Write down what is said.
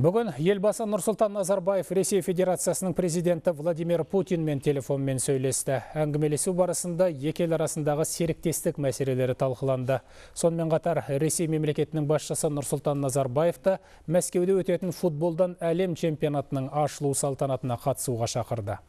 Бүгін елбасы Нұрсұлтан Назарбаев Ресей Федерациясының президенті Владимир Путинмен телефонмен сөйлесті. Әңгімелесу барысында екел арасындағы серіктестік мәселелері талқыланды. Сонымен қатар Ресей мемлекетінің басшысы Нұрсұлтан Назарбаевты Мәскеуде өтетін футболдан әлем чемпионатының ашылу салтанатына қатысуға шақырды.